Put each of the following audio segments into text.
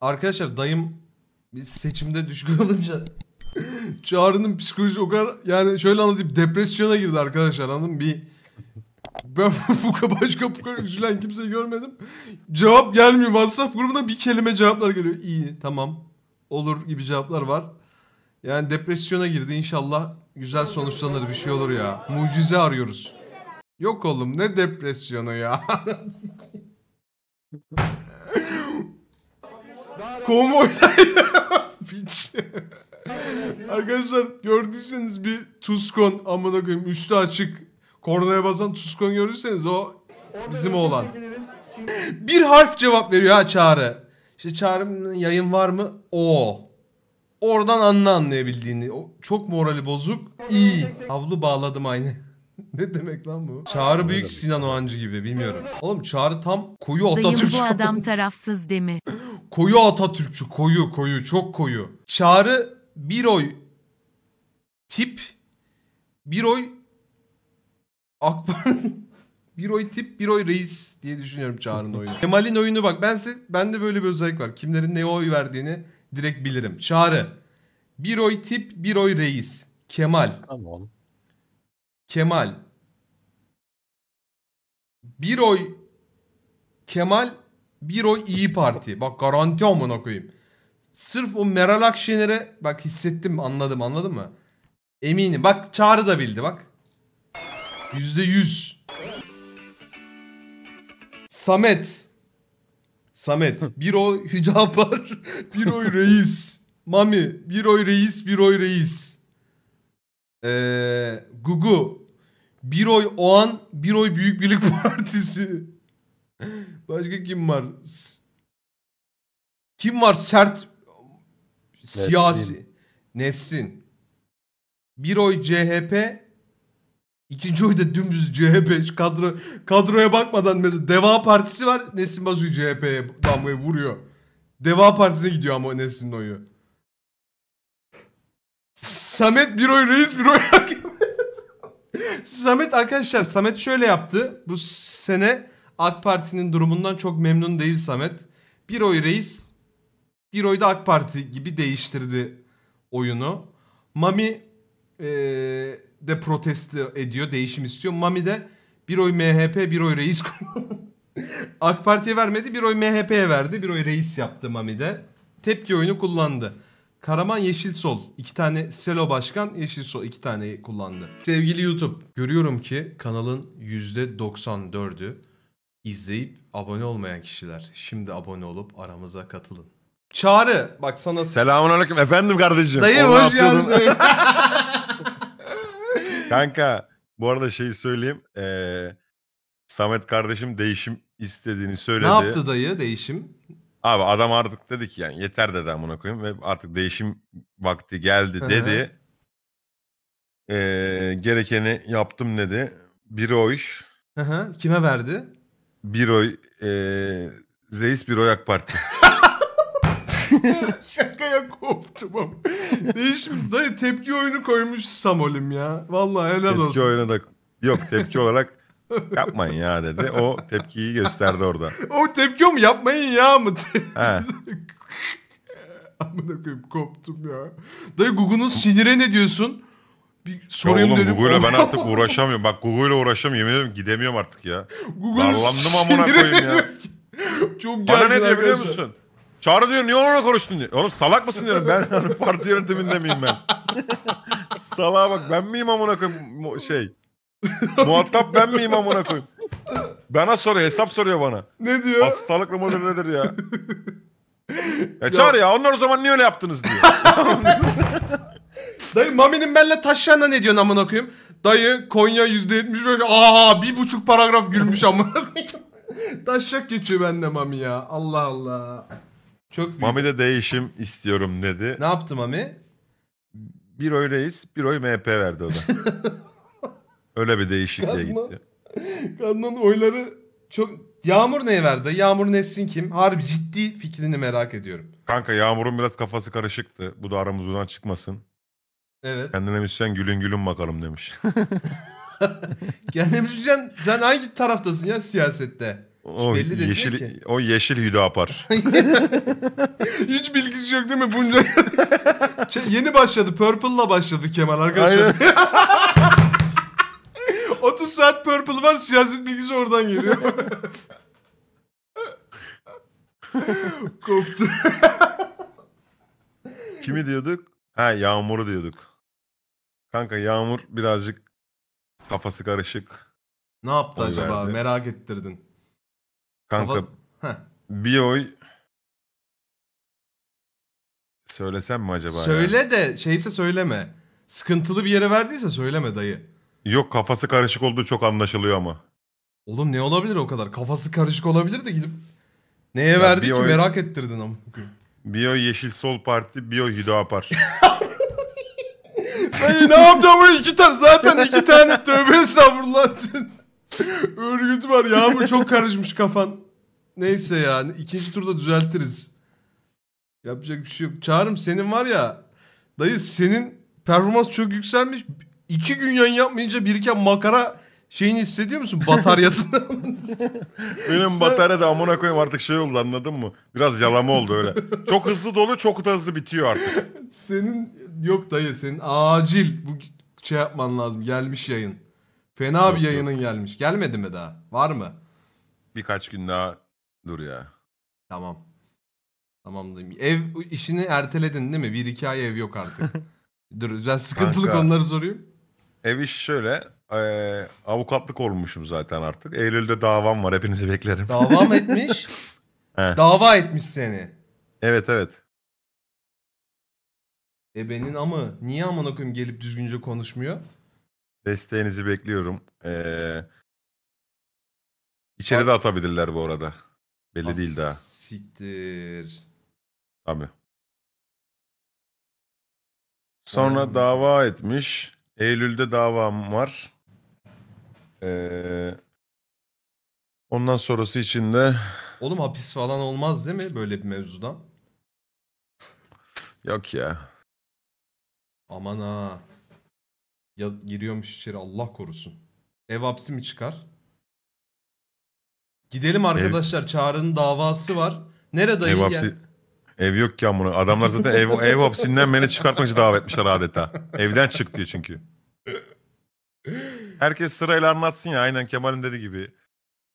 Arkadaşlar dayım biz seçimde düşkün olunca Çağrı'nın psikoloji o kadar yani şöyle anlatayım depresyona girdi arkadaşlar anladın mı? Bir ben bu kadar başka bu kadar üzülen kimse görmedim. Cevap gelmiyor. WhatsApp grubunda bir kelime cevaplar geliyor. İyi, tamam. Olur gibi cevaplar var. Yani depresyona girdi. inşallah güzel sonuçlanır bir şey olur ya. Mucize arıyoruz. Yok oğlum ne depresyonu ya. Konvoydaydı. Arkadaşlar gördüyseniz bir Tuskon amına koyayım üstü açık kornaya basan Tuskon görürseniz o bizim oğlan. Bir harf cevap veriyor ha Çağrı. İşte Çağrı'nın yayın var mı? O. Oradan anla anlayabildiğini. O çok morali bozuk. İyi. Havlu bağladım aynı. ne demek lan bu? Çağrı Büyük Sinan Oğancı gibi bilmiyorum. Oğlum Çağrı tam koyu Atatürkçü Dayım Atatürkçü. bu adam tarafsız demi. koyu Atatürkçü koyu koyu çok koyu. Çağrı bir oy tip bir oy Akbar bir oy tip bir oy reis diye düşünüyorum Çağrı'nın oyunu. Kemal'in oyunu bak ben size, bende böyle bir özellik var. Kimlerin ne oy verdiğini direkt bilirim. Çağrı bir oy tip bir oy reis. Kemal Tamam. Kemal. Bir oy Kemal, bir oy İyi Parti. Bak garanti amına koyayım. Sırf o Meral Akşener'e bak hissettim anladım anladın mı? Eminim. Bak Çağrı da bildi bak. Yüzde yüz. Samet. Samet. Bir oy Hüdapar. Bir oy reis. Mami. Bir oy reis. Bir oy reis. Ee, Gugu. Bir oy Oğan, bir oy Büyük Birlik Partisi. Başka kim var? Kim var sert siyasi? Nesin. Bir oy CHP, ikinci oy da dümdüz CHP. Kadro kadroya bakmadan mesela Deva Partisi var. Nesin basıyor CHP'ye damgayı vuruyor. Deva Partisi'ne gidiyor ama Nesin'in oyu. Samet bir oy reis bir oy. Samet arkadaşlar Samet şöyle yaptı. Bu sene AK Parti'nin durumundan çok memnun değil Samet. Bir oy reis, bir oy da AK Parti gibi değiştirdi oyunu. Mami ee, de protesto ediyor, değişim istiyor. Mami de bir oy MHP, bir oy reis. AK Parti'ye vermedi, bir oy MHP'ye verdi. Bir oy reis yaptı Mami de. Tepki oyunu kullandı. Karaman Yeşil Sol iki tane Selo Başkan Yeşil Sol iki tane kullandı. Sevgili YouTube görüyorum ki kanalın %94'ü izleyip abone olmayan kişiler. Şimdi abone olup aramıza katılın. Çağrı bak sana... Selamun aleyküm efendim kardeşim. Dayı Onu hoş geldin. Kanka bu arada şeyi söyleyeyim. Ee, Samet kardeşim değişim istediğini söyledi. ne yaptı dayı değişim? Abi adam artık dedi ki yani yeter dedi amına koyayım ve artık değişim vakti geldi dedi. Ee, gerekeni yaptım dedi. Bir oy, Hı hı. Kime verdi? bir oy, ee, reis bir oy AK Parti. Şakaya koptum ama. Değişim. Dayı tepki oyunu koymuş Samolim ya. Vallahi helal tepki olsun. oyuna da yok tepki olarak Yapmayın ya dedi. O tepkiyi gösterdi orada. o tepki o mu? Yapmayın ya mı? He. Amına koyayım koptum ya. Dayı Google'un sinire ne diyorsun? Bir sorayım ya oğlum, dedim. Google'la ben artık uğraşamıyorum. Bak Google'la uğraşamıyorum. Yemin ederim gidemiyorum artık ya. Google'un Darlandım amına koyayım ya. Çok Bana ne diyor biliyor musun? Çağrı diyor niye onunla konuştun diyor. Oğlum salak mısın diyorum ben hani parti yönetiminde miyim ben? Salağa bak ben miyim amına koyayım şey. Muhatap ben miyim amına koyayım? Bana soruyor, hesap soruyor bana. Ne diyor? Hastalıklı mıdır nedir ya? ya e, çağır ya onlar o zaman niye öyle yaptınız diyor. Dayı Mami'nin benle taşlarına ne diyorsun amına koyayım? Dayı Konya yüzde %75 aa bir buçuk paragraf gülmüş amına koyayım. Taşak geçiyor bende Mami ya. Allah Allah. Çok büyük. Mami de değişim istiyorum dedi. Ne yaptı Mami? Bir oy oyleyiz, bir oy MHP verdi o da. Öyle bir değişikliğe Kadma, gitti. Kadının oyları çok... Yağmur ne verdi? Yağmur Nesrin kim? Harbi ciddi fikrini merak ediyorum. Kanka Yağmur'un biraz kafası karışıktı. Bu da aramızdan çıkmasın. Evet. Kendine müzisyen gülün gülün bakalım demiş. Kendine müzisyen sen hangi taraftasın ya siyasette? O belli de yeşil, ki. o yeşil apar. Hiç bilgisi yok değil mi bunca? Şey, yeni başladı. Purple'la başladı Kemal arkadaşlar. Apple var siyaset bilgisi oradan geliyor. Koptu. Kimi diyorduk? Ha Yağmur'u diyorduk. Kanka Yağmur birazcık kafası karışık. Ne yaptı oy acaba? verdi. Merak ettirdin. Kanka Kafa... bir oy söylesem mi acaba? ya? Söyle de şeyse söyleme. Sıkıntılı bir yere verdiyse söyleme dayı. Yok kafası karışık olduğu çok anlaşılıyor ama. Oğlum ne olabilir o kadar? Kafası karışık olabilir de gidip neye Ya verdi ki merak ettirdin ama. Bio Yeşil Sol Parti, Bio Hüdapar. Ay ne yaptın bu iki tane zaten iki tane tövbe estağfurullah. Örgüt var yağmur çok karışmış kafan. Neyse yani ikinci turda düzeltiriz. Yapacak bir şey yok. Çağrım senin var ya dayı senin performans çok yükselmiş iki gün yayın yapmayınca biriken makara şeyini hissediyor musun? Bataryasını. Benim batarya da amına koyayım artık şey oldu anladın mı? Biraz yalama oldu öyle. Çok hızlı dolu çok da hızlı bitiyor artık. Senin yok dayı senin acil bu şey yapman lazım. Gelmiş yayın. Fena yok, bir yayının yok. gelmiş. Gelmedi mi daha? Var mı? Birkaç gün daha dur ya. Tamam. Tamam Ev işini erteledin değil mi? Bir iki ay ev yok artık. dur ben sıkıntılı Kanka. konuları sorayım. Ev iş şöyle. eee, avukatlık olmuşum zaten artık. Eylül'de davam var. Hepinizi beklerim. Dava mı etmiş? He. Dava etmiş seni. Evet evet. Ebenin amı. Niye aman koyayım gelip düzgünce konuşmuyor? Desteğinizi bekliyorum. Eee içeri de atabilirler bu arada. Belli ah, değil daha. Siktir. Tabii. Sonra Vay. dava etmiş. Eylül'de davam var. Ee, ondan sonrası için de... Oğlum hapis falan olmaz değil mi böyle bir mevzudan? Yok ya. Aman ha. Ya giriyormuş içeri Allah korusun. Ev hapsi mi çıkar? Gidelim arkadaşlar. Ev... Çağrı'nın davası var. Nerede dayı? Ev hapsi... Gel... Ev yok ki amına. Adamlar zaten ev, ev hapsinden beni çıkartmak için davetmişler adeta. Evden çık diyor çünkü. Herkes sırayla anlatsın ya aynen Kemal'in dediği gibi.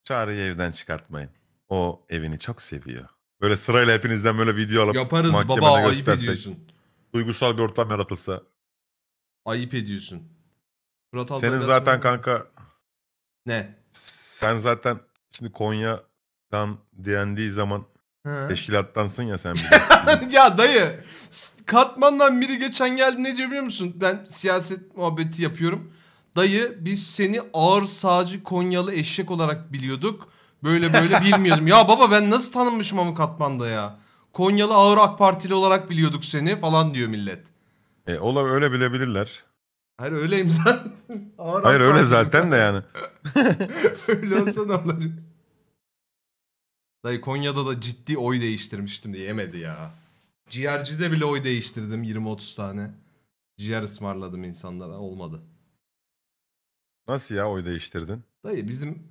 Çağrı'yı evden çıkartmayın. O evini çok seviyor. Böyle sırayla hepinizden böyle video alıp Yaparız baba ayıp ediyorsun. Duygusal bir ortam yaratılsa. Ayıp ediyorsun. Murat Senin zaten kanka ne? Sen zaten şimdi Konya'dan diyendiği zaman Hı. Teşkilattansın ya sen bir ya dayı katmandan biri geçen geldi ne diyor biliyor musun? Ben siyaset muhabbeti yapıyorum. Dayı biz seni ağır sağcı Konyalı eşek olarak biliyorduk. Böyle böyle bilmiyordum. ya baba ben nasıl tanınmışım ama katmanda ya. Konyalı ağır AK Partili olarak biliyorduk seni falan diyor millet. E, ola öyle bilebilirler. Hayır öyleyim zaten. ağır Hayır AK öyle zaten de yani. öyle olsa ne olacak? Dayı Konya'da da ciddi oy değiştirmiştim diye yemedi ya. Ciğercide bile oy değiştirdim 20-30 tane. Ciğer ısmarladım insanlara olmadı. Nasıl ya oy değiştirdin? Dayı bizim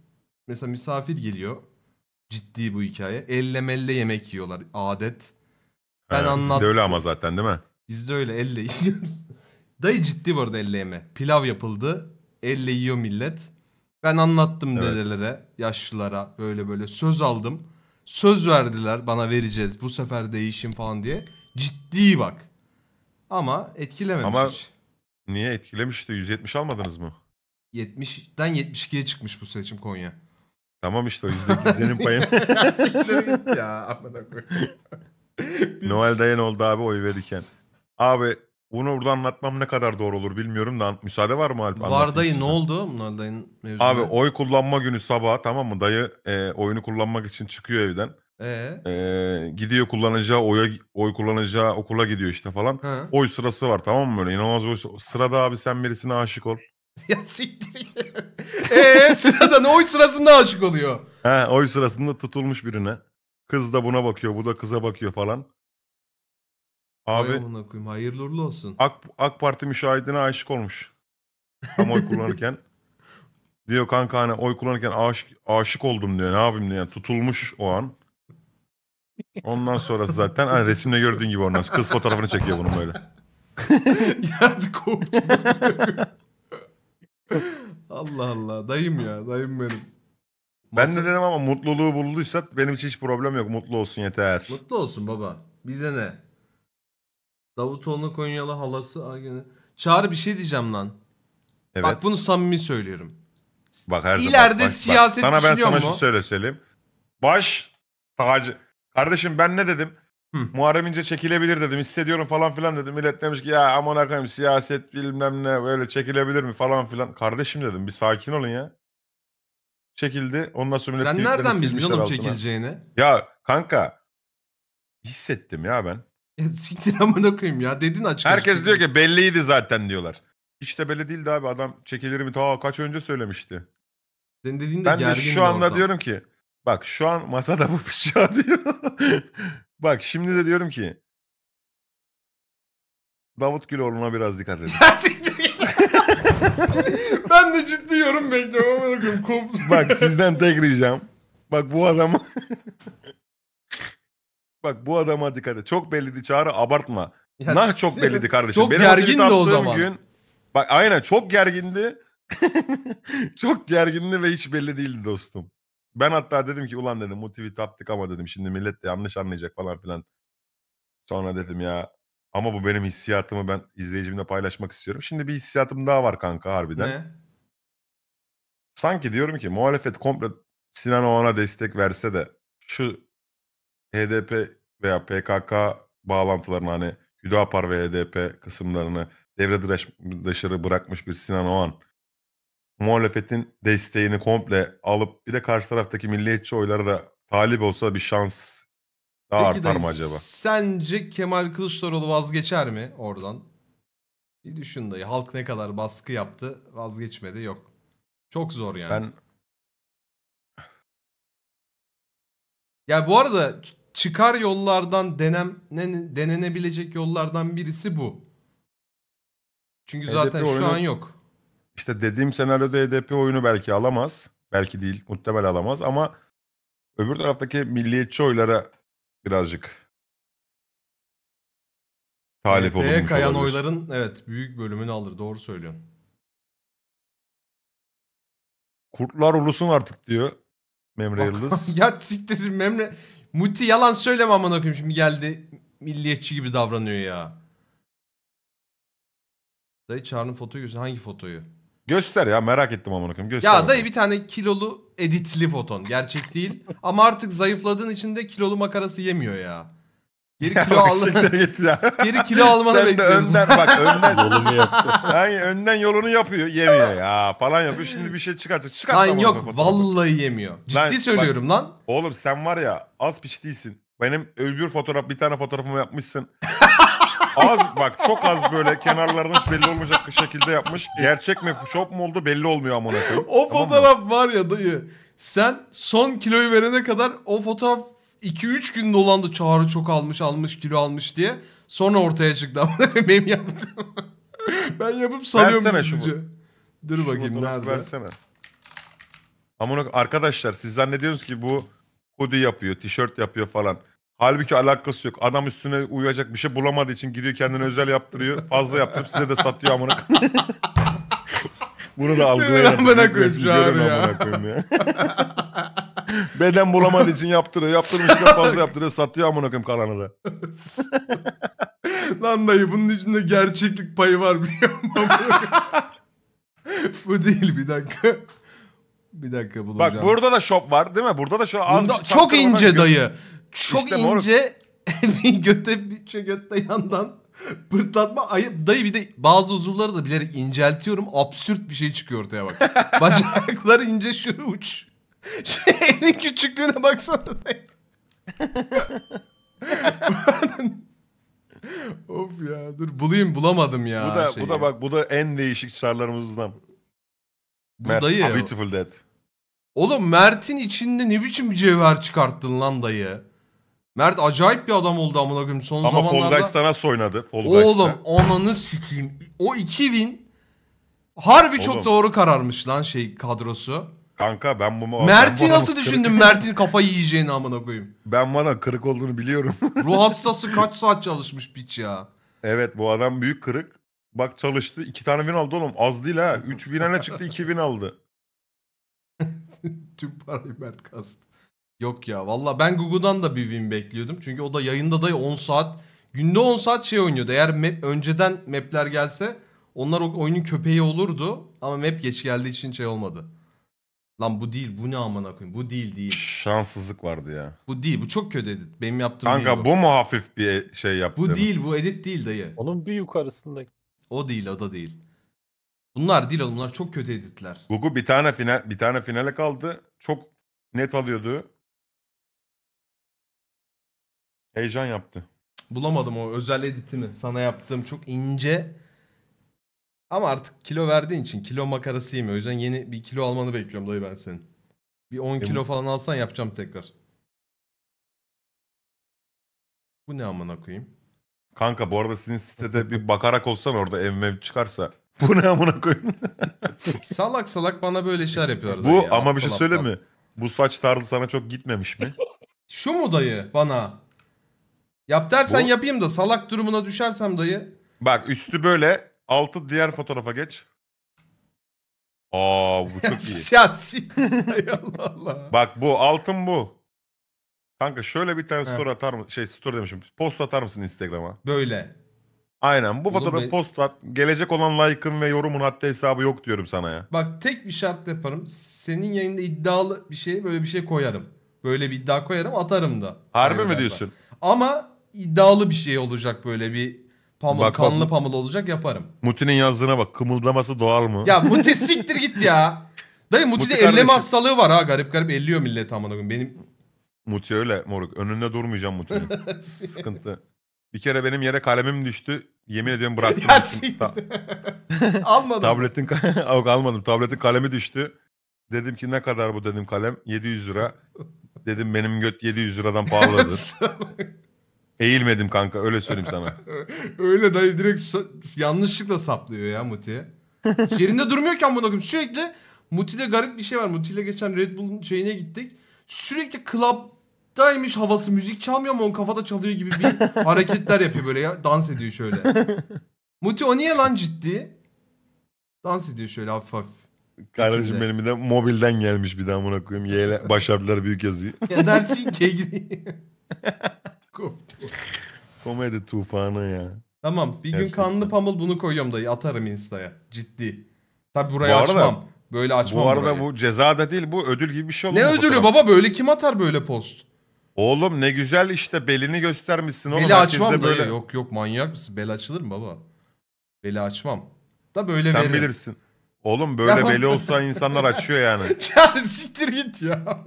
mesela misafir geliyor. Ciddi bu hikaye. Elle melle yemek yiyorlar adet. Ben He, anlattım. Bizde öyle ama zaten değil mi? Biz de öyle elle yiyoruz. Dayı ciddi bu arada elle yeme. Pilav yapıldı. Elle yiyor millet. Ben anlattım Evet. dedelere, yaşlılara böyle böyle söz aldım. Söz verdiler bana vereceğiz bu sefer değişim falan diye. Ciddi bak. Ama etkilememiş Ama niye etkilemişti? 170 almadınız mı? 70'den 72'ye çıkmış bu seçim Konya. Tamam işte o yüzde senin payın. ya Noel Dayan oldu abi oy verirken. Abi bunu burada anlatmam ne kadar doğru olur bilmiyorum da müsaade var mı Alp? Var ne oldu? Bunlar mevzuna. Abi oy kullanma günü sabah tamam mı? Dayı e, oyunu kullanmak için çıkıyor evden. Ee? E, gidiyor kullanacağı oya, oy kullanacağı okula gidiyor işte falan. Ha. Oy sırası var tamam mı böyle inanılmaz bir sırada abi sen birisine aşık ol. ya siktir. Eee ne oy sırasında aşık oluyor. He oy sırasında tutulmuş birine. Kız da buna bakıyor bu da kıza bakıyor falan. Abi Vay amına koyayım hayırlı uğurlu olsun. AK, AK Parti müşahidine aşık olmuş. Tam oy kullanırken. diyor kanka hani oy kullanırken aşık, aşık oldum diyor. Ne yapayım diyor. Yani tutulmuş o an. Ondan sonra zaten hani resimde gördüğün gibi ondan kız fotoğrafını çekiyor bunun böyle. ya Allah Allah dayım ya dayım benim. Ben de dedim ama mutluluğu bulduysa benim için hiç problem yok. Mutlu olsun yeter. Mutlu olsun baba. Bize ne? Davutoğlu'na Konyalı halası. Çağrı bir şey diyeceğim lan. Evet. Bak bunu samimi söylüyorum. Bak her İleride zaman, bak, siyaset bak, sana ben sana mu? şunu söyle söyleyeyim. Baş tacı. Kardeşim ben ne dedim? Hı. Muharrem İnce çekilebilir dedim. Hissediyorum falan filan dedim. Millet demiş ki ya aman akayım siyaset bilmem ne böyle çekilebilir mi falan filan. Kardeşim dedim bir sakin olun ya. Çekildi. Ondan sonra millet Sen nereden bildin oğlum çekileceğini? Ya kanka hissettim ya ben. Ya siktir amına koyayım ya dedin açık. Herkes açık. diyor ki belliydi zaten diyorlar. İşte belli değildi abi adam çekilirimi ta kaç önce söylemişti. Senin dediğin de Ben de gergin bir şu anda ortam. diyorum ki bak şu an masada bu bıçağı diyor. bak şimdi de diyorum ki Davut Güloğlu'na biraz dikkat edin. Ya siktir ben de ciddi yorum bekliyorum amına Bak sizden tek ricam. Bak bu adamı Bak bu adama dikkat et. Çok belliydi Çağrı abartma. Ya, nah çok belliydi kardeşim. Çok Benim gergindi o zaman. Gün, bak aynen çok gergindi. çok gergindi ve hiç belli değildi dostum. Ben hatta dedim ki ulan dedim bu tweet attık ama dedim şimdi millet de yanlış anlayacak falan filan. Sonra dedim ya ama bu benim hissiyatımı ben izleyicimle paylaşmak istiyorum. Şimdi bir hissiyatım daha var kanka harbiden. Ne? Sanki diyorum ki muhalefet komple Sinan Oğan'a destek verse de şu HDP veya PKK bağlantılarını hani Hüdapar ve HDP kısımlarını devre dışarı bırakmış bir Sinan Oğan muhalefetin desteğini komple alıp bir de karşı taraftaki milliyetçi oyları da talip olsa bir şans daha Peki artar mı acaba? Sence Kemal Kılıçdaroğlu vazgeçer mi oradan? Bir düşün dayı. Halk ne kadar baskı yaptı vazgeçmedi yok. Çok zor yani. Ben... Ya bu arada çıkar yollardan denem, denenebilecek yollardan birisi bu. Çünkü HDP e zaten şu an yok. İşte dediğim senaryoda HDP e oyunu belki alamaz. Belki değil. Muhtemel alamaz ama öbür taraftaki milliyetçi oylara birazcık talip e olunmuş olabilir. kayan oyların evet büyük bölümünü alır. Doğru söylüyorsun. Kurtlar ulusun artık diyor Memre Bak, Yıldız. ya siktir Memre. Muti yalan söyleme aman koyayım şimdi geldi milliyetçi gibi davranıyor ya. Dayı Çağrı'nın fotoyu göster. Hangi fotoyu? Göster ya merak ettim aman koyayım. Göster. Ya bana. dayı bir tane kilolu editli foton. Gerçek değil. Ama artık zayıfladığın için de kilolu makarası yemiyor ya. Geri kilo almanı, geri kilo almanı Sen Sen de önden bak önden. yolunu yaptı. Yani önden yolunu yapıyor yemiyor ya falan yapıyor. Şimdi bir şey çıkartacak. Çıkart lan yok vallahi yemiyor. Ciddi lan, söylüyorum bak, lan. Oğlum sen var ya az piştiysin. Benim öbür fotoğraf bir tane fotoğrafımı yapmışsın. az bak çok az böyle kenarlardan hiç belli olmayacak şekilde yapmış. Gerçek mi shop mu oldu belli olmuyor amına koyayım. O tamam fotoğraf mı? var ya dayı. Sen son kiloyu verene kadar o fotoğraf 2-3 gün dolandı Çağrı çok almış almış kilo almış diye. Sonra ortaya çıktı ama benim yaptım. ben yapıp salıyorum. Versene şunu. Dur şu bakayım nerede. Versene. Amına arkadaşlar siz zannediyorsunuz ki bu hoodie yapıyor, tişört yapıyor falan. Halbuki alakası yok. Adam üstüne uyuyacak bir şey bulamadığı için gidiyor kendine özel yaptırıyor. Fazla yaptırıp size de satıyor amına. Bunu da algılayalım. Ben amına ya. Beden bulaman için yaptırıyor. Yaptırmışken fazla yaptırıyor. Satıyor amına koyayım kalanı da. Lan dayı bunun içinde gerçeklik payı var biliyor musun? Bu değil bir dakika. Bir dakika bulacağım. Bak burada da şop var değil mi? Burada da şu Bunda, çok ince gö- dayı. Çok İşte ince bir göte bir çö- şey götte yandan pırtlatma ayıp. Dayı bir de bazı uzuvları da bilerek inceltiyorum. Absürt bir şey çıkıyor ortaya bak. Bacaklar ince şu uç. Şeyin küçüklüğüne baksana. of ya dur bulayım bulamadım ya. Bu da, şeyi. bu da bak bu da en değişik çarlarımızdan. Bu Mert, dayı. A Beautiful Dead. Oğlum Mert'in içinde ne biçim bir cevher çıkarttın lan dayı. Mert acayip bir adam oldu amına koyayım son Ama zamanlarda. Ama Fall Guys'ta nasıl oynadı? Oğlum ananı sikeyim. O 2000 harbi Oğlum. çok doğru kararmış lan şey kadrosu. Kanka ben bunu... Mert'i nasıl düşündün Mert'in kafayı yiyeceğini amına koyayım? Ben bana kırık olduğunu biliyorum. Ruh hastası kaç saat çalışmış piç ya. Evet bu adam büyük kırık. Bak çalıştı. iki tane bin aldı oğlum. Az değil ha. Üç binene çıktı iki bin aldı. Tüm parayı Mert kastı. Yok ya valla ben Google'dan da bir win bekliyordum. Çünkü o da yayında dayı 10 saat günde 10 saat şey oynuyordu. Eğer map, önceden map'ler gelse onlar o oyunun köpeği olurdu. Ama map geç geldiği için şey olmadı. Lan bu değil bu ne amına koyayım. Bu değil değil. Şanssızlık vardı ya. Bu değil bu çok kötü edit. Benim yaptığım değil Kanka bu mu hafif bir şey yaptı Bu değil bu edit değil dayı. Onun bir yukarısındaki. O değil o da değil. Bunlar değil oğlum bunlar çok kötü editler. Gugu bir tane final bir tane finale kaldı. Çok net alıyordu. Heyecan yaptı. Bulamadım o özel editimi Sana yaptığım çok ince ama artık kilo verdiğin için kilo makarası yemiyor. O yüzden yeni bir kilo almanı bekliyorum dayı ben senin. Bir 10 kilo falan alsan yapacağım tekrar. Bu ne amına koyayım? Kanka bu arada sizin sitede bir bakarak olsan orada evmev çıkarsa. Bu ne amına koyayım? salak salak bana böyle şeyler yapıyor Bu dayı ya, ama bir şey aptal söyle mi? Bu saç tarzı sana çok gitmemiş mi? Şu mu dayı bana? Yap dersen Bu- yapayım da salak durumuna düşersem dayı. Bak üstü böyle Altı diğer fotoğrafa geç. Aa bu çok iyi. Siyasi. Allah Allah. Bak bu altın bu. Kanka şöyle bir tane story atar mı? Şey story demişim. Post atar mısın Instagram'a? Böyle. Aynen. Bu Oğlum fotoğrafı post at. Gelecek olan like'ın ve yorumun hatta hesabı yok diyorum sana ya. Bak tek bir şart yaparım. Senin yayında iddialı bir şey böyle bir şey koyarım. Böyle bir iddia koyarım atarım da. Harbi hani mi diyorsun? Ama iddialı bir şey olacak böyle bir Pamuk, Bak, kanlı bu- pamuk olacak yaparım. Muti'nin yazdığına bak. Kımıldaması doğal mı? Ya Muti siktir git ya. Dayı Muti'de Muti elleme kardeşim. hastalığı var ha garip garip elliyor millet amına koyayım. Benim Muti öyle moruk. Önünde durmayacağım Muti'nin. Sıkıntı. Bir kere benim yere kalemim düştü. Yemin ediyorum bıraktım. Ya Ta- almadım. tabletin Yok, almadım. Tabletin kalemi düştü. Dedim ki ne kadar bu dedim kalem? 700 lira. Dedim benim göt 700 liradan pahalıdır. Eğilmedim kanka öyle söyleyeyim sana. öyle dayı direkt sa- yanlışlıkla saplıyor ya Muti'ye. Yerinde durmuyor ki amına koyayım. Sürekli Muti'de garip bir şey var. Muti'yle geçen Red Bull'un şeyine gittik. Sürekli klaptaymış havası. Müzik çalmıyor ama onun kafada çalıyor gibi bir hareketler yapıyor böyle ya. Dans ediyor şöyle. Muti o niye lan ciddi? Dans ediyor şöyle hafif hafif. Kardeşim İçinde. benim bir de mobilden gelmiş bir daha amına koyayım. Yeğle başardılar büyük yazıyı. Ya dersin ki Komedi tufanı ya. Tamam bir gün Gerçekten. kanlı pamul bunu koyuyorum da atarım instaya. Ciddi. Tabi burayı Bu arada- açmam. Böyle açmam Bu arada burayı. bu ceza da değil bu ödül gibi bir şey olur Ne ödülü baba böyle kim atar böyle post? Oğlum ne güzel işte belini göstermişsin oğlum. Beli Herkes de açmam dayı. Yok yok manyak mısın? Bel açılır mı baba? Beli açmam. Da böyle Sen veririm. bilirsin. Oğlum böyle beli olsa insanlar açıyor yani. Ya siktir git ya.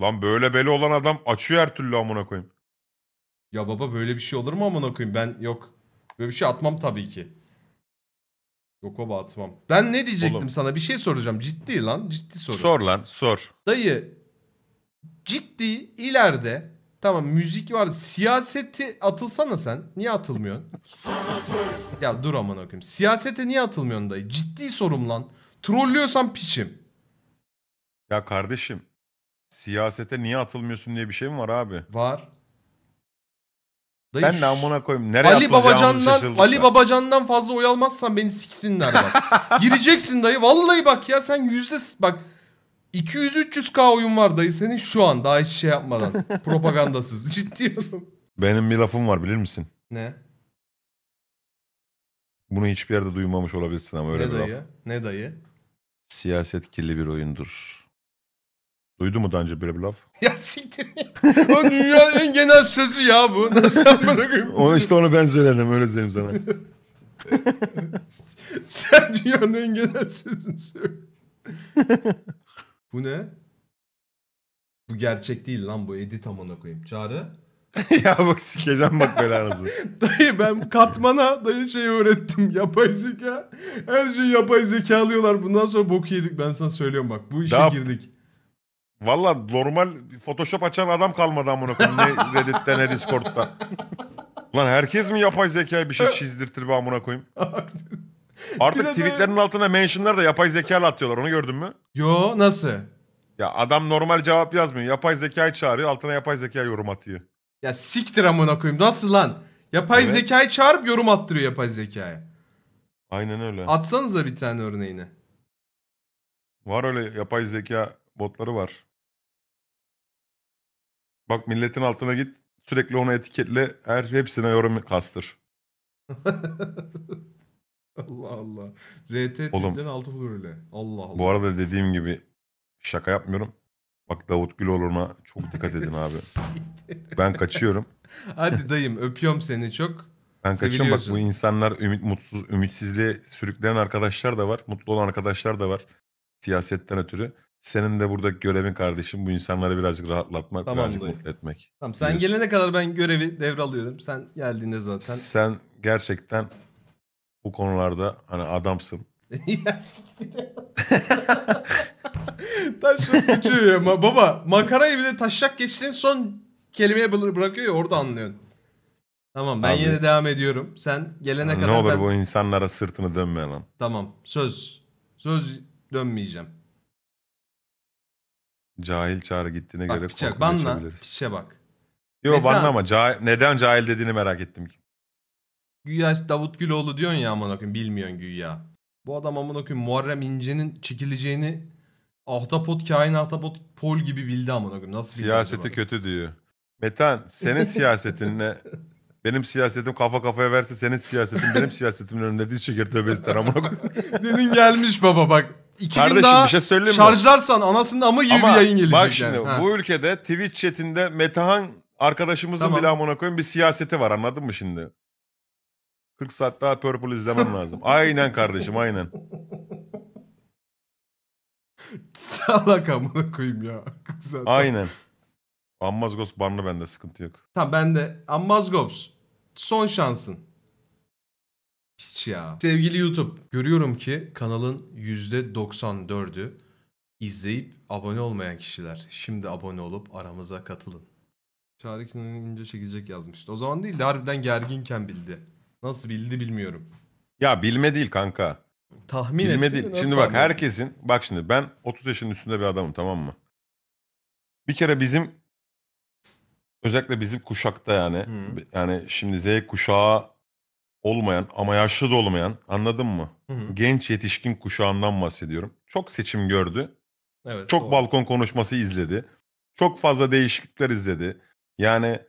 Lan böyle beli olan adam açıyor her türlü amına koyayım. Ya baba böyle bir şey olur mu aman okuyayım Ben yok. Böyle bir şey atmam tabii ki. Yok baba atmam. Ben ne diyecektim Oğlum. sana? Bir şey soracağım. Ciddi lan. Ciddi soru. Sor lan sor. Dayı ciddi ileride tamam müzik var. Siyaseti atılsana sen. Niye atılmıyorsun? ya dur aman okuyayım. Siyasete niye atılmıyorsun dayı? Ciddi sorum lan. Trollüyorsan piçim. Ya kardeşim siyasete niye atılmıyorsun diye bir şey mi var abi? Var. Dayı, ben de amına koyayım. Nereye Ali Babacan'dan Ali Babacan'dan fazla oy almazsan beni siksinler bak. Gireceksin dayı. Vallahi bak ya sen yüzde bak 200-300k oyun var dayı senin şu an daha hiç şey yapmadan. Propagandasız. Ciddi Benim bir lafım var bilir misin? Ne? Bunu hiçbir yerde duymamış olabilirsin ama öyle ne bir dayı? laf. Ne dayı? Siyaset kirli bir oyundur. Duydu mu dence önce böyle bir laf? Ya siktir. o dünyanın en genel sözü ya bu. Nasıl amına koyayım? Onu işte onu ben söyledim öyle söyleyeyim sana. Sen dünyanın en genel sözünü söyle. bu ne? Bu gerçek değil lan bu edit amına koyayım. Çağrı. ya bak sikeceğim bak belanızı. dayı ben katmana dayı şey öğrettim. Yapay zeka. Her şeyi yapay zeka alıyorlar. Bundan sonra boku yedik ben sana söylüyorum bak. Bu işe Daha... girdik. Valla normal Photoshop açan adam kalmadı amına koyayım. Ne Reddit'te ne Discord'da. Lan herkes mi yapay zekaya bir şey çizdirtir be amına koyayım? Artık Bir de- tweetlerin altına mentionlar da yapay zekalı atıyorlar. Onu gördün mü? Yo nasıl? Ya adam normal cevap yazmıyor. Yapay zekayı çağırıyor. Altına yapay zeka yorum atıyor. Ya siktir amına koyayım. Nasıl lan? Yapay Evet. zekayı çağırıp yorum attırıyor yapay zekaya. Aynen öyle. Atsanıza bir tane örneğini. Var öyle yapay zeka botları var. Bak milletin altına git sürekli onu etiketle her hepsine yorum kastır. Allah Allah. RT Oğlum, altı bulur öyle. Allah Allah. Bu arada dediğim gibi şaka yapmıyorum. Bak Davut Güloğlu'na çok dikkat edin abi. ben kaçıyorum. Hadi dayım öpüyorum seni çok. Ben kaçıyorum bak bu insanlar ümit mutsuz, ümitsizliğe sürükleyen arkadaşlar da var. Mutlu olan arkadaşlar da var. Siyasetten ötürü. Senin de burada görevin kardeşim bu insanları birazcık rahatlatmak, tamam birazcık mutlu etmek. Tamam sen biliyorsun. gelene kadar ben görevi devralıyorum. Sen geldiğinde zaten. Sen gerçekten bu konularda hani adamsın. ya siktir. Taşak geçiyor ya. baba makarayı bir de taşak geçtiğin son kelimeye bırakıyor ya orada anlıyorsun. Tamam ben yine devam ediyorum. Sen gelene yani kadar Ne olur ben... bu insanlara sırtını dönme lan. Tamam söz. Söz dönmeyeceğim. Cahil çağrı gittiğine Bak, göre piçe, banla, piçe bak. Yo banla ama cahil, neden cahil dediğini merak ettim. Güya Davut Güloğlu diyorsun ya aman koyayım bilmiyorsun güya. Bu adam aman koyayım Muharrem İnce'nin çekileceğini ahtapot kain ahtapot pol gibi bildi amına koyayım. Nasıl Siyaseti kötü diyor. Metan senin siyasetinle benim siyasetim kafa kafaya verse senin siyasetin benim siyasetimin önünde diz çeker tövbe ister amına koyayım. Senin gelmiş baba bak iki Kardeşim, gün daha bir şey söyleyeyim mi? şarjlarsan anasında ama gibi Ama bir yayın gelecek. bak şimdi yani. bu ülkede Twitch chatinde Metehan arkadaşımızın Tamam. bile amına koyun bir siyaseti var anladın mı şimdi? 40 saat daha Purple izlemem lazım. aynen kardeşim aynen. Salak amına koyayım ya. Zaten. Aynen. Ammazgos banlı bende sıkıntı yok. Tamam ben de Ammazgops. Son şansın. Hiç ya. Sevgili YouTube, görüyorum ki kanalın %94'ü izleyip abone olmayan kişiler. Şimdi abone olup aramıza katılın. Çağrı ince çekecek yazmıştı. O zaman değil de harbiden gerginken bildi. Nasıl bildi bilmiyorum. Ya bilme değil kanka. Tahmin Bilme değil. nasıl Şimdi bak tahmin herkesin bak şimdi ben 30 yaşın üstünde bir adamım tamam mı? Bir kere bizim özellikle bizim kuşakta yani Hı. yani şimdi Z kuşağı olmayan ama yaşlı da olmayan anladın mı? Hı hı. Genç yetişkin kuşağından bahsediyorum. Çok seçim gördü. Evet, çok doğru. balkon konuşması izledi. Çok fazla değişiklikler izledi. Yani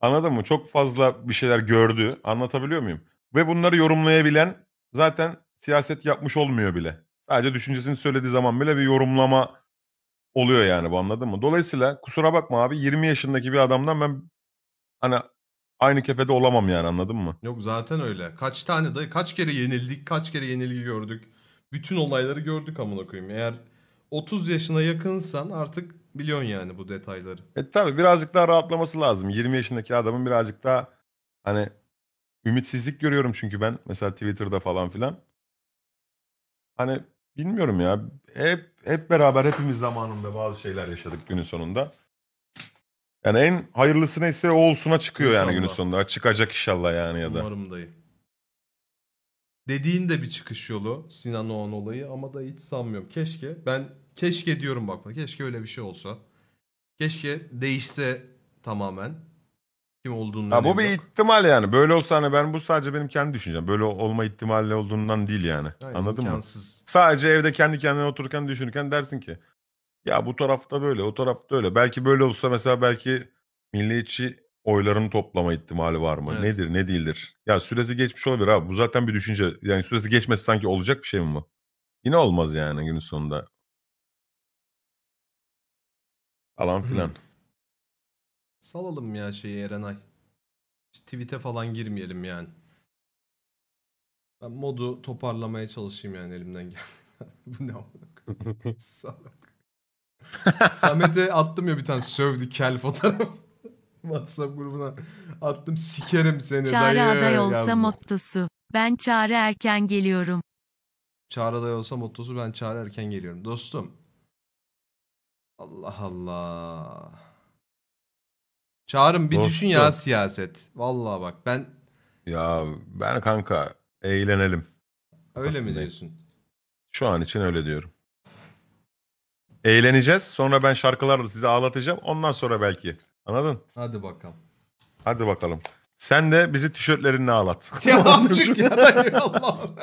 anladın mı? Çok fazla bir şeyler gördü. Anlatabiliyor muyum? Ve bunları yorumlayabilen zaten siyaset yapmış olmuyor bile. Sadece düşüncesini söylediği zaman bile bir yorumlama oluyor yani bu anladın mı? Dolayısıyla kusura bakma abi 20 yaşındaki bir adamdan ben hani aynı kefede olamam yani anladın mı? Yok zaten öyle. Kaç tane dayı kaç kere yenildik, kaç kere yenilgi gördük. Bütün olayları gördük amına koyayım. Eğer 30 yaşına yakınsan artık biliyorsun yani bu detayları. E tabi birazcık daha rahatlaması lazım. 20 yaşındaki adamın birazcık daha hani ümitsizlik görüyorum çünkü ben mesela Twitter'da falan filan. Hani bilmiyorum ya. Hep hep beraber hepimiz zamanında bazı şeyler yaşadık günün sonunda. Yani en hayırlısı neyse o olsuna çıkıyor yani günün sonunda. Çıkacak inşallah yani ya da. Umarım dayı. Dediğin de bir çıkış yolu Sinan Oğan olayı ama da hiç sanmıyorum. Keşke ben keşke diyorum bakma keşke öyle bir şey olsa. Keşke değişse tamamen. Kim olduğunu Ha, bu bir ihtimal yani. Böyle olsa hani ben bu sadece benim kendi düşüncem. Böyle olma ihtimali olduğundan değil yani. Anladın mı? Sadece evde kendi kendine otururken düşünürken dersin ki ya bu tarafta böyle, o tarafta öyle. Belki böyle olsa mesela belki milliyetçi oylarını toplama ihtimali var mı? Evet. Nedir, ne değildir? Ya süresi geçmiş olabilir abi. Bu zaten bir düşünce. Yani süresi geçmesi sanki olacak bir şey mi bu? Yine olmaz yani günün sonunda. Falan filan. Hmm. Salalım ya şeyi Erenay. İşte tweet'e falan girmeyelim yani. Ben modu toparlamaya çalışayım yani elimden geldiğince. Bu ne olacak? Salalım. Samet'e attım ya bir tane sövdü kel fotoğraf. WhatsApp grubuna attım sikerim seni Çağrı dayı aday olsa yazdım. mottosu. Ben Çağrı erken geliyorum. Çağrı aday olsa mottosu ben Çağrı erken geliyorum. Dostum. Allah Allah. Çağrım bir Dostum. düşün ya siyaset. Vallahi bak ben Ya ben kanka eğlenelim. öyle mi diyorsun? Şu an için öyle diyorum. Eğleneceğiz. Sonra ben şarkılarla sizi ağlatacağım. Ondan sonra belki. Anladın? Hadi bakalım. Hadi bakalım. Sen de bizi tişörtlerinle ağlat. Ya çocuk ya Allah'ım.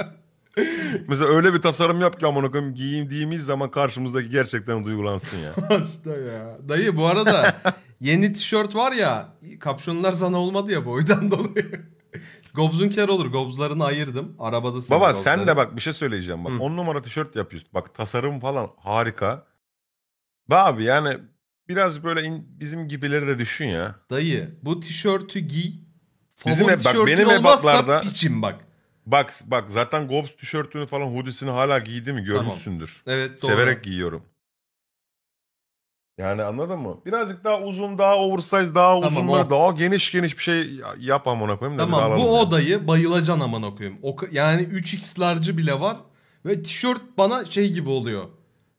Mesela öyle bir tasarım yap ki amına koyayım giyindiğimiz zaman karşımızdaki gerçekten duygulansın ya. Hasta ya. Dayı bu arada yeni tişört var ya kapşonlar sana olmadı ya boydan dolayı. kere olur. Gobzlarını ayırdım. Arabada Baba gobzları. sen de bak bir şey söyleyeceğim bak. Hı. 10 numara tişört yapıyorsun. Bak tasarım falan harika. Be abi yani biraz böyle in- bizim gibileri de düşün ya. Dayı bu tişörtü giy. Bizim e- bak, benim olmazsa ebatlarda- piçim bak. Bak bak zaten Gobs tişörtünü falan hoodisini hala giydi mi görmüşsündür. Evet doğru. Severek giyiyorum. Yani anladın mı? Birazcık daha uzun, daha oversize, daha uzun, o. daha geniş geniş bir şey ya- yap amına koyayım da bir Tamam alalım bu yani. odayı bayılacan aman okuyayım. O, yani 3x'larcı bile var. Ve tişört bana şey gibi oluyor.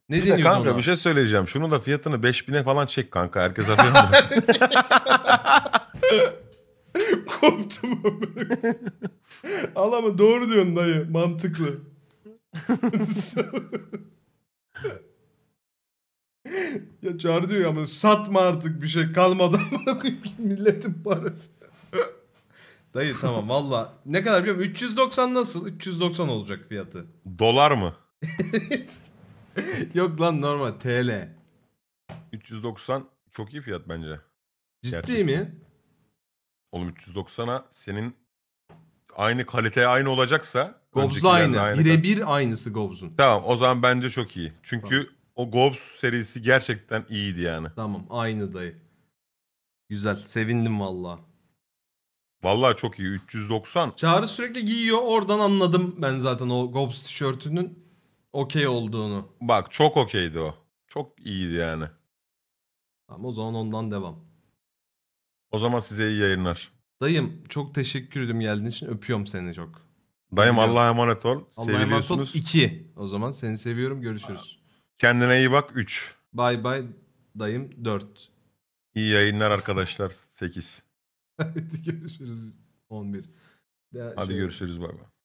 Ne bir kanka ona? bir şey söyleyeceğim. Şunu da fiyatını 5000'e falan çek kanka. Herkes haberin olsun. Koptum. Al ama doğru diyorsun dayı. Mantıklı. ya çağır diyor ya ama satma artık bir şey kalmadan bana milletin parası. Dayı tamam valla. Ne kadar biliyorum 390 nasıl? 390 olacak fiyatı. Dolar mı? Yok lan normal TL. 390 çok iyi fiyat bence. Ciddi Gerçekten. mi? Oğlum 390'a senin aynı kaliteye aynı olacaksa Gobs'la aynı. aynı Birebir aynısı Gobzun. Tamam o zaman bence çok iyi. Çünkü tamam. o Gobz serisi gerçekten iyiydi yani. Tamam aynı dayı. Güzel sevindim valla. Valla çok iyi 390. Çağrı sürekli giyiyor oradan anladım ben zaten o Gobs tişörtünün Okey olduğunu. Bak çok okeydi o. Çok iyiydi yani. Tamam o zaman ondan devam. O zaman size iyi yayınlar. Dayım çok teşekkür ederim geldiğin için öpüyorum seni çok. Dayım Seviyorum. Allah'a emanet ol. Allah'a emanet Seviliyorsunuz. 2 o zaman seni seviyorum görüşürüz. Kendine iyi bak 3. Bay bay dayım 4. İyi yayınlar arkadaşlar 8. görüşürüz 11. De- Hadi şey- görüşürüz bay bay.